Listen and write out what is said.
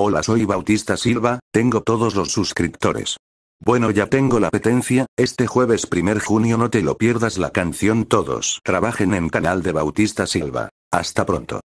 Hola soy Bautista Silva, tengo todos los suscriptores. Bueno ya tengo la petencia, este jueves 1 junio no te lo pierdas la canción todos trabajen en canal de Bautista Silva. Hasta pronto.